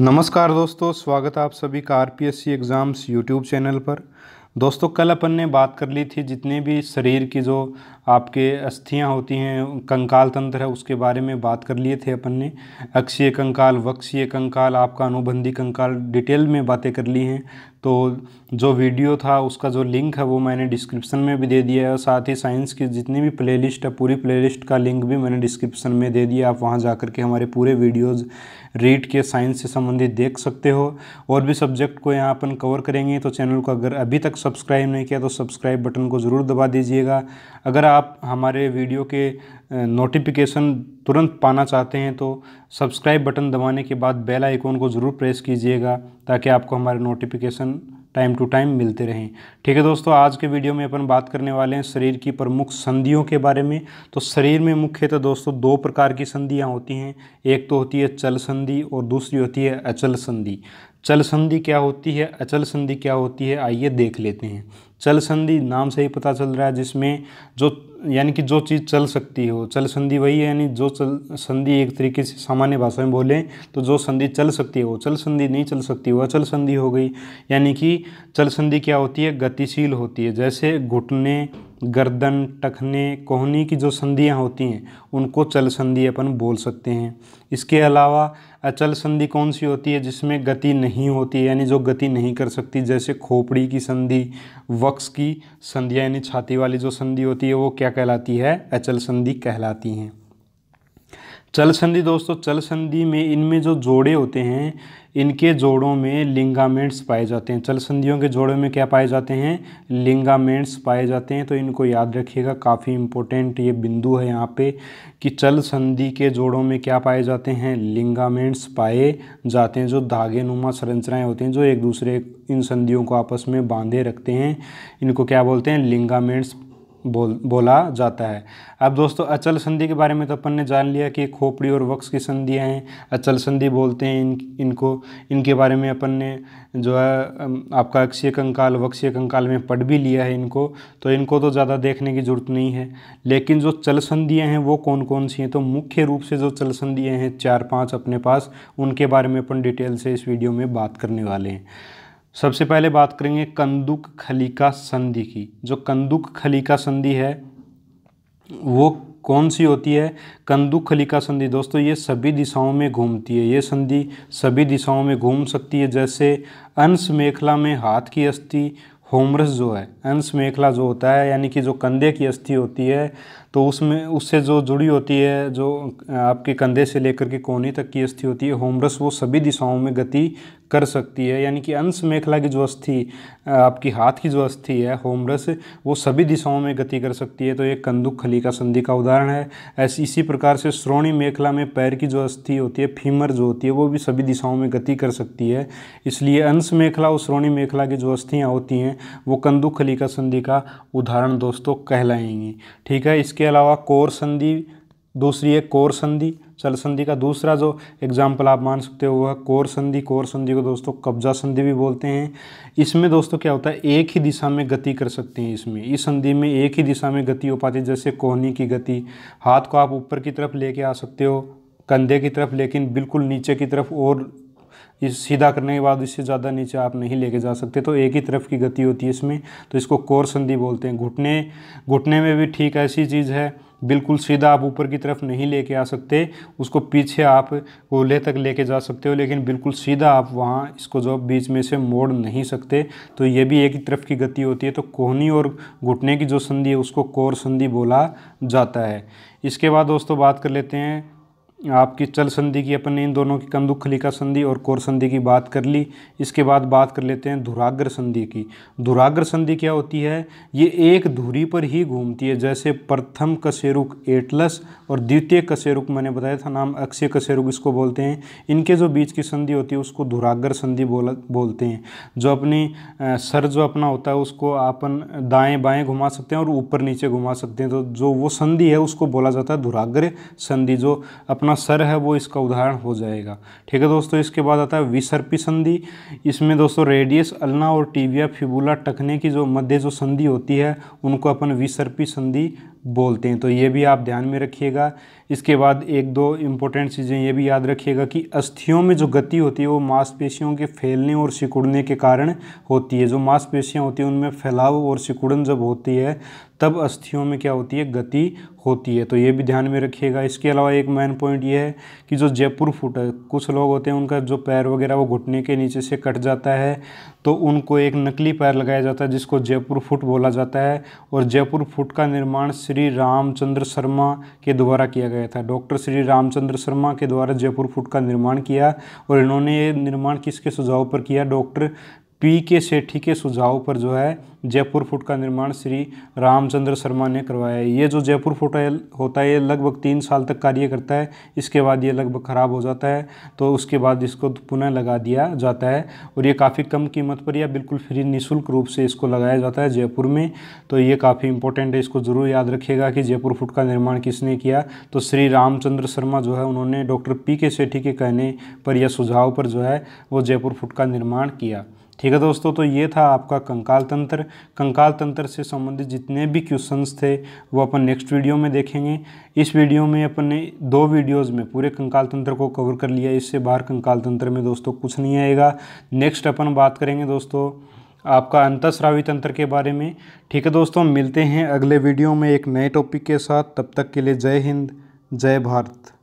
नमस्कार दोस्तों स्वागत है आप सभी का आर एग्ज़ाम्स यूट्यूब चैनल पर दोस्तों कल अपन ने बात कर ली थी जितने भी शरीर की जो आपके अस्थियाँ होती हैं कंकाल तंत्र है उसके बारे में बात कर लिए थे अपन ने अक्षीय कंकाल वक्षीय कंकाल आपका अनुबंधी कंकाल डिटेल में बातें कर ली हैं तो जो वीडियो था उसका जो लिंक है वो मैंने डिस्क्रिप्शन में भी दे दिया है साथ ही साइंस की जितनी भी प्लेलिस्ट है पूरी प्लेलिस्ट का लिंक भी मैंने डिस्क्रिप्शन में दे दिया आप वहाँ जा कर के हमारे पूरे वीडियोज़ रीड के साइंस से संबंधित देख सकते हो और भी सब्जेक्ट को यहाँ अपन कवर करेंगे तो चैनल को अगर अभी तक सब्सक्राइब नहीं किया तो सब्सक्राइब बटन को ज़रूर दबा दीजिएगा अगर आप हमारे वीडियो के नोटिफिकेशन तुरंत पाना चाहते हैं तो सब्सक्राइब बटन दबाने के बाद बेल आइकॉन को ज़रूर प्रेस कीजिएगा ताकि आपको हमारे नोटिफिकेशन टाइम टू टाइम मिलते रहें ठीक है दोस्तों आज के वीडियो में अपन बात करने वाले हैं शरीर की प्रमुख संधियों के बारे में तो शरीर में मुख्यतः दोस्तों दो प्रकार की संधियाँ होती हैं एक तो होती है चल संधि और दूसरी होती है अचल संधि चल संधि क्या होती है अचल संधि क्या होती है आइए देख लेते हैं चल संधि नाम से ही पता चल रहा है जिसमें जो यानी कि जो चीज़ चल सकती हो चल संधि वही है यानी जो चल संधि एक तरीके से सामान्य भाषा में बोलें तो जो संधि चल सकती है वो चल संधि नहीं चल सकती वह चल संधि हो गई यानी कि चल संधि क्या होती है गतिशील होती है जैसे घुटने गर्दन टखने कोहनी की जो संधियाँ होती हैं उनको चल संधि अपन बोल सकते हैं इसके अलावा अचल संधि कौन सी होती है जिसमें गति नहीं होती यानी जो गति नहीं कर सकती जैसे खोपड़ी की संधि वक्स की संधियाँ यानी छाती वाली जो संधि होती है वो क्या कहलाती है अचल संधि कहलाती हैं चल संधि दोस्तों चल संधि में इनमें जो जोड़े होते हैं इनके जोड़ों में लिंगामेंट्स पाए जाते हैं चल संधियों के जोड़ों में क्या पाए जाते हैं लिंगामेंट्स पाए जाते हैं तो इनको याद रखिएगा काफ़ी इंपॉर्टेंट ये बिंदु है यहाँ पे कि चल संधि के जोड़ों में क्या पाए जाते हैं लिंगामेंट्स पाए जाते हैं जो धागे नुमा संरचनाएँ होती हैं जो एक दूसरे इन संधियों को आपस में बांधे रखते हैं इनको क्या बोलते हैं लिंगामेंट्स बोल बोला जाता है अब दोस्तों अचल संधि के बारे में तो अपन ने जान लिया कि खोपड़ी और वक्स की संधियाँ हैं अचल संधि बोलते हैं इन इनको इनके बारे में अपन ने जो है आपका अक्षीय कंकाल वक्षीय कंकाल में पढ़ भी लिया है इनको तो इनको तो ज़्यादा देखने की ज़रूरत नहीं है लेकिन जो चल संधियाँ हैं वो कौन कौन सी हैं तो मुख्य रूप से जो चल संधियाँ हैं चार पाँच अपने पास उनके बारे में अपन डिटेल से इस वीडियो में बात करने वाले हैं सबसे पहले बात करेंगे कंदुक खलीका संधि की जो कंदुक खलीका संधि है वो कौन सी होती है कंदुक खलीका संधि दोस्तों ये सभी दिशाओं में घूमती है ये संधि सभी दिशाओं में घूम सकती है जैसे अंश मेखला में हाथ की अस्थि होमरस जो है अंश मेखला जो होता है यानी कि जो कंधे की अस्थि होती है तो उसमें उससे जो जुड़ी होती है जो आपके कंधे से लेकर के कोने तक की अस्थि होती है होमरस वो सभी दिशाओं में गति कर सकती है यानी कि अंश मेखला की जो अस्थि आपकी हाथ की जो अस्थि है होमरस वो सभी दिशाओं में गति कर सकती है तो ये कंदुक खली का संधि का उदाहरण है ऐसी इसी प्रकार से श्रोणी मेखला में पैर की जो अस्थि होती है फीमर जो होती है वो भी सभी दिशाओं में गति कर सकती है इसलिए अंश मेखला और श्रोणी मेखला की जो अस्थियाँ होती हैं वो कंदुक खली का संधि का उदाहरण दोस्तों कहलाएंगी ठीक है इसके इसके अलावा कोर संधि दूसरी है कोर संधि चल संधि का दूसरा जो एग्जाम्पल आप मान सकते हो वह कोर संधि कोर संधि को दोस्तों कब्जा संधि भी बोलते हैं इसमें दोस्तों क्या होता है एक ही दिशा में गति कर सकते हैं इसमें इस संधि में एक ही दिशा में गति हो पाती है जैसे कोहनी की गति हाथ को आप ऊपर की तरफ लेके आ सकते हो कंधे की तरफ लेकिन बिल्कुल नीचे की तरफ और इस सीधा करने के बाद इससे ज़्यादा नीचे आप नहीं लेके जा सकते तो एक ही तरफ की गति होती है इसमें तो इसको कोर संधि बोलते हैं घुटने घुटने में भी ठीक ऐसी चीज़ है बिल्कुल सीधा आप ऊपर की तरफ नहीं लेके आ सकते उसको पीछे आप गोले तक लेके जा सकते हो लेकिन बिल्कुल सीधा आप वहाँ इसको जो बीच में से मोड़ नहीं सकते तो ये भी एक ही तरफ की गति होती है तो कोहनी और घुटने की जो संधि है उसको कोर संधि बोला जाता है इसके बाद दोस्तों बात कर लेते हैं आपकी चल संधि की अपन ने इन दोनों की कंदुखलिका संधि और कोर संधि की बात कर ली इसके बाद बात कर लेते हैं धुराग्र संधि की धुराग्र संधि क्या होती है ये एक धुरी पर ही घूमती है जैसे प्रथम कशेरुक एटलस और द्वितीय कशेरुक मैंने बताया था नाम अक्षय कशेरुक इसको बोलते हैं इनके जो बीच की संधि होती है उसको धुराग्र संधि बोला बोलते हैं जो अपनी सर जो अपना होता है उसको अपन दाएँ बाएँ घुमा सकते हैं और ऊपर नीचे घुमा सकते हैं तो जो वो संधि है उसको बोला जाता है धुराग्र संधि जो अपना अपना सर है वो इसका उदाहरण हो जाएगा ठीक है दोस्तों इसके बाद आता है विसर्पी संधि इसमें दोस्तों रेडियस अल्ना और टीबिया फिबूला टकने की जो मध्य जो संधि होती है उनको अपन विसर्पी संधि बोलते हैं तो ये भी आप ध्यान में रखिएगा इसके बाद एक दो इम्पोर्टेंट चीज़ें ये भी याद रखिएगा कि अस्थियों में जो गति होती है वो मांसपेशियों के फैलने और सिकुड़ने के कारण होती है जो मांसपेशियाँ होती हैं उनमें फैलाव और सिकुड़न जब होती है तब अस्थियों में क्या होती है गति होती है तो ये भी ध्यान में रखिएगा इसके अलावा एक मेन पॉइंट ये है कि जो जयपुर फुट है कुछ लोग होते हैं उनका जो पैर वगैरह वो घुटने के नीचे से कट जाता है तो उनको एक नकली पैर लगाया जाता है जिसको जयपुर फुट बोला जाता है और जयपुर फुट का निर्माण श्री रामचंद्र शर्मा के द्वारा किया गया था डॉक्टर श्री रामचंद्र शर्मा के द्वारा जयपुर फुट का निर्माण किया और इन्होंने ये निर्माण किसके सुझाव पर किया डॉक्टर पी के सेठी के सुझाव पर जो है जयपुर फोर्ट का निर्माण श्री रामचंद्र शर्मा ने करवाया है ये जो जयपुर फोर्ट होता है ये लगभग तीन साल तक कार्य करता है इसके बाद ये लगभग ख़राब हो जाता है तो उसके बाद इसको पुनः लगा दिया जाता है और ये काफ़ी कम कीमत पर या बिल्कुल फ्री निःशुल्क रूप से इसको लगाया जाता है जयपुर में तो ये काफ़ी इंपॉर्टेंट है इसको ज़रूर याद रखिएगा कि जयपुर फोर्ट का निर्माण किसने किया तो श्री रामचंद्र शर्मा जो है उन्होंने डॉक्टर पी के सेठी के कहने पर यह सुझाव पर जो है वो जयपुर फोर्ट का निर्माण किया ठीक है दोस्तों तो ये था आपका कंकाल तंत्र कंकाल तंत्र से संबंधित जितने भी क्वेश्चंस थे वो अपन नेक्स्ट वीडियो में देखेंगे इस वीडियो में अपन ने दो वीडियोस में पूरे कंकाल तंत्र को कवर कर लिया इससे बाहर कंकाल तंत्र में दोस्तों कुछ नहीं आएगा नेक्स्ट अपन बात करेंगे दोस्तों आपका अंतस्रावी तंत्र के बारे में ठीक है दोस्तों मिलते हैं अगले वीडियो में एक नए टॉपिक के साथ तब तक के लिए जय हिंद जय भारत